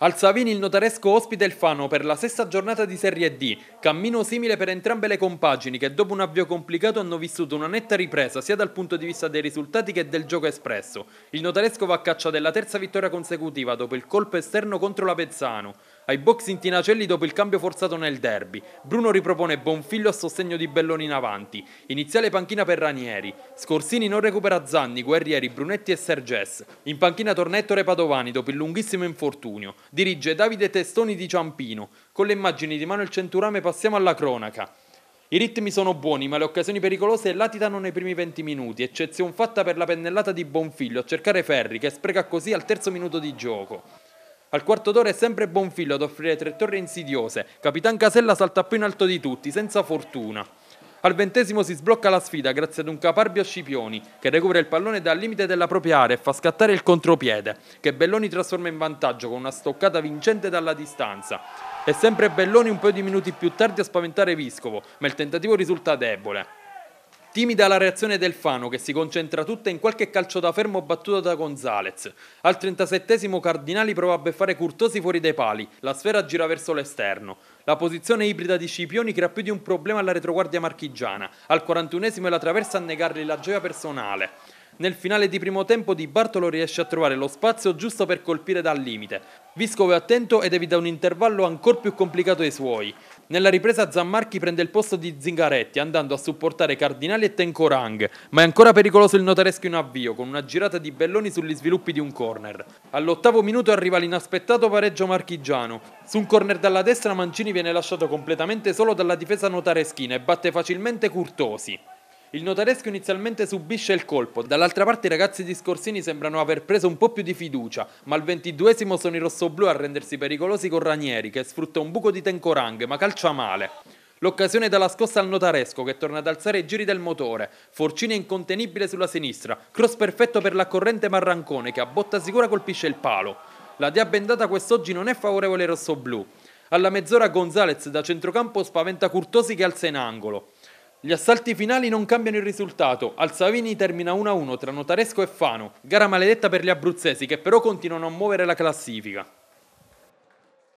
Al Savini il notaresco ospita il Fano per la sesta giornata di Serie D, cammino simile per entrambe le compagini che dopo un avvio complicato hanno vissuto una netta ripresa sia dal punto di vista dei risultati che del gioco espresso. Il notaresco va a caccia della terza vittoria consecutiva dopo il colpo esterno contro la Pezzano. Ai box in Tinacelli dopo il cambio forzato nel derby, Bruno ripropone Bonfiglio a sostegno di Belloni in avanti, iniziale panchina per Ranieri, Scorsini non recupera Zanni, Guerrieri, Brunetti e Serges, in panchina torna Ettore Padovani dopo il lunghissimo infortunio, dirige Davide Testoni di Ciampino, con le immagini di Manuel Centurame passiamo alla cronaca. I ritmi sono buoni, ma le occasioni pericolose latitano nei primi 20 minuti, eccezione fatta per la pennellata di Bonfiglio a cercare Ferri, che spreca così al terzo minuto di gioco. Al quarto d'ora è sempre Bonfillo ad offrire tre torri insidiose. Capitan Casella salta più in alto di tutti, senza fortuna. Al ventesimo si sblocca la sfida grazie ad un caparbio a Scipioni che recupera il pallone dal limite della propria area e fa scattare il contropiede che Belloni trasforma in vantaggio con una stoccata vincente dalla distanza. È sempre Belloni un paio di minuti più tardi a spaventare Viscovo, ma il tentativo risulta debole. Timida la reazione del Fano che si concentra tutta in qualche calcio da fermo battuto da Gonzalez. Al 37 Cardinali prova a beffare Curtosi fuori dai pali, la sfera gira verso l'esterno. La posizione ibrida di Scipioni crea più di un problema alla retroguardia marchigiana. Al 41 è la traversa a negargli la gioia personale. Nel finale di primo tempo Di Bartolo riesce a trovare lo spazio giusto per colpire dal limite. Viscovo è attento ed evita un intervallo ancora più complicato ai suoi. Nella ripresa Zammarchi prende il posto di Zingaretti andando a supportare Cardinali e Tencorang, ma è ancora pericoloso il notaresco in avvio con una girata di Belloni sugli sviluppi di un corner. All'ottavo minuto arriva l'inaspettato pareggio marchigiano. Su un corner dalla destra Mancini viene lasciato completamente solo dalla difesa notareschina e batte facilmente Curtosi. Il notaresco inizialmente subisce il colpo, dall'altra parte i ragazzi di Scorsini sembrano aver preso un po' più di fiducia, ma al ventiduesimo sono i rossoblù a rendersi pericolosi con Ranieri che sfrutta un buco di Tencorang ma calcia male. L'occasione dà la scossa al notaresco che torna ad alzare i giri del motore. Forcina incontenibile sulla sinistra. Cross perfetto per la corrente Marrancone che a botta sicura colpisce il palo. La diabendata quest'oggi non è favorevole ai rossoblù. Alla mezz'ora Gonzalez da centrocampo spaventa Curtosi che alza in angolo. Gli assalti finali non cambiano il risultato. Al Savini termina 1-1 tra Notaresco e Fano, gara maledetta per gli abruzzesi che però continuano a muovere la classifica.